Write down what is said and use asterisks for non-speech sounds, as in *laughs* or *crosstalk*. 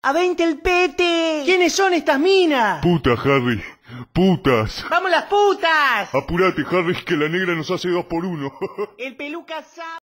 ¡A 20 el pete! ¿Quiénes son estas minas? Putas, Harry. Putas. ¡Vamos las putas! Apurate, Harry, que la negra nos hace dos por uno. *laughs* el peluca sabe.